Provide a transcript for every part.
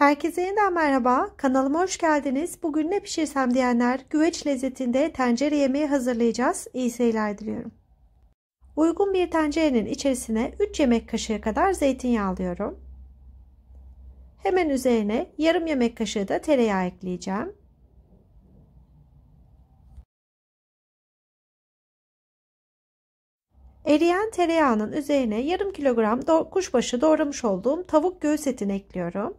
Herkese yeniden merhaba. Kanalıma hoş geldiniz. Bugün ne pişirsem diyenler güveç lezzetinde tencere yemeği hazırlayacağız. İyi seyirler diliyorum. Uygun bir tencerenin içerisine 3 yemek kaşığı kadar zeytinyağı alıyorum. Hemen üzerine yarım yemek kaşığı da tereyağı ekleyeceğim. Eriyen tereyağının üzerine yarım kilogram kuşbaşı doğramış olduğum tavuk göğüs etini ekliyorum.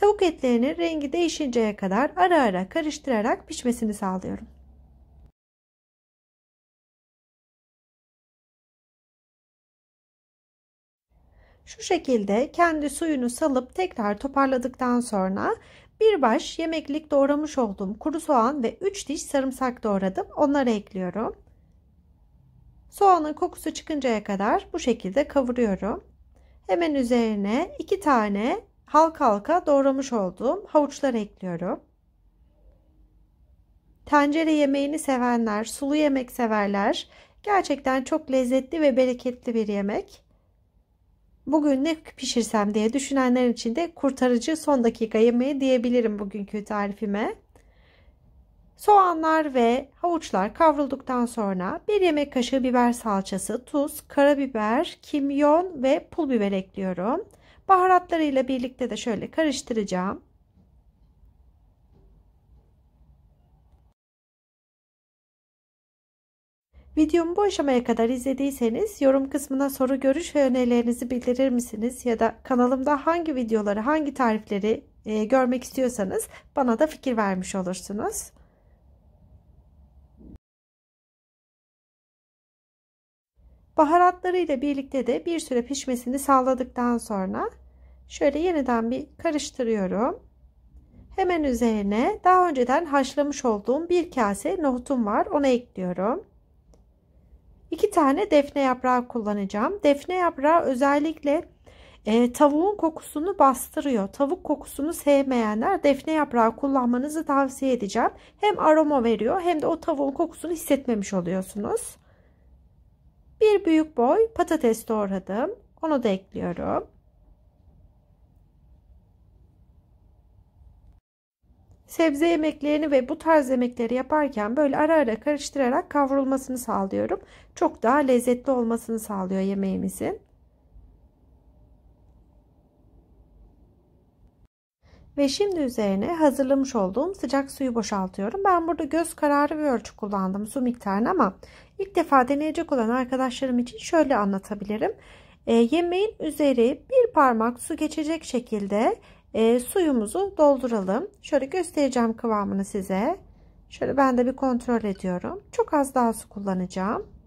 Tavuk etlerinin rengi değişinceye kadar ara ara karıştırarak pişmesini sağlıyorum. Şu şekilde kendi suyunu salıp tekrar toparladıktan sonra bir baş yemeklik doğramış olduğum kuru soğan ve 3 diş sarımsak doğradım. Onları ekliyorum. Soğanın kokusu çıkıncaya kadar bu şekilde kavuruyorum. Hemen üzerine 2 tane halka halka doğramış olduğum havuçlar ekliyorum. Tencere yemeğini sevenler, sulu yemek severler gerçekten çok lezzetli ve bereketli bir yemek. Bugün ne pişirsem diye düşünenler için de kurtarıcı son dakika yemeği diyebilirim bugünkü tarifime. Soğanlar ve havuçlar kavrulduktan sonra bir yemek kaşığı biber salçası, tuz, karabiber, kimyon ve pul biber ekliyorum. Baharatlarıyla birlikte de şöyle karıştıracağım. Videomu bu aşamaya kadar izlediyseniz yorum kısmına soru, görüş ve önerilerinizi bildirir misiniz? Ya da kanalımda hangi videoları, hangi tarifleri e, görmek istiyorsanız bana da fikir vermiş olursunuz. Baharatları ile birlikte de bir süre pişmesini sağladıktan sonra şöyle yeniden bir karıştırıyorum. Hemen üzerine daha önceden haşlamış olduğum bir kase nohutum var. Onu ekliyorum. İki tane defne yaprağı kullanacağım. Defne yaprağı özellikle e, tavuğun kokusunu bastırıyor. Tavuk kokusunu sevmeyenler defne yaprağı kullanmanızı tavsiye edeceğim. Hem aroma veriyor hem de o tavuğun kokusunu hissetmemiş oluyorsunuz. Bir büyük boy patates doğradım. Onu da ekliyorum. Sebze yemeklerini ve bu tarz yemekleri yaparken böyle ara ara karıştırarak kavrulmasını sağlıyorum. Çok daha lezzetli olmasını sağlıyor yemeğimizin. Ve şimdi üzerine hazırlamış olduğum sıcak suyu boşaltıyorum. Ben burada göz kararı bir ölçü kullandım su miktarını ama ilk defa deneyecek olan arkadaşlarım için şöyle anlatabilirim. E, yemeğin üzeri bir parmak su geçecek şekilde e, suyumuzu dolduralım. Şöyle göstereceğim kıvamını size. Şöyle ben de bir kontrol ediyorum. Çok az daha su kullanacağım.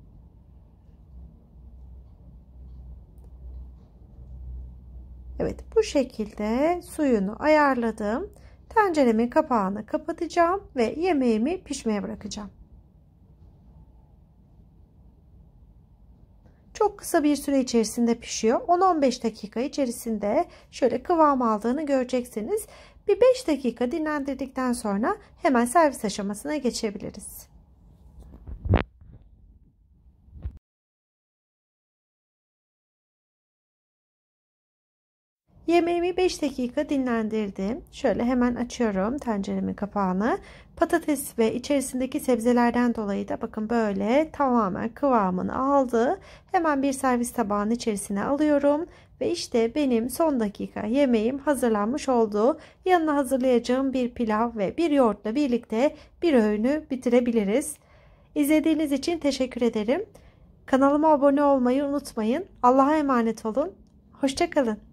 Evet bu şekilde suyunu ayarladım. Tenceremin kapağını kapatacağım ve yemeğimi pişmeye bırakacağım. Çok kısa bir süre içerisinde pişiyor. 10-15 dakika içerisinde şöyle kıvam aldığını göreceksiniz. Bir 5 dakika dinlendirdikten sonra hemen servis aşamasına geçebiliriz. Yemeğimi 5 dakika dinlendirdim. Şöyle hemen açıyorum tenceremin kapağını. Patates ve içerisindeki sebzelerden dolayı da bakın böyle tamamen kıvamını aldı. Hemen bir servis tabağının içerisine alıyorum. Ve işte benim son dakika yemeğim hazırlanmış oldu. Yanına hazırlayacağım bir pilav ve bir yoğurtla birlikte bir öğünü bitirebiliriz. İzlediğiniz için teşekkür ederim. Kanalıma abone olmayı unutmayın. Allah'a emanet olun. Hoşçakalın.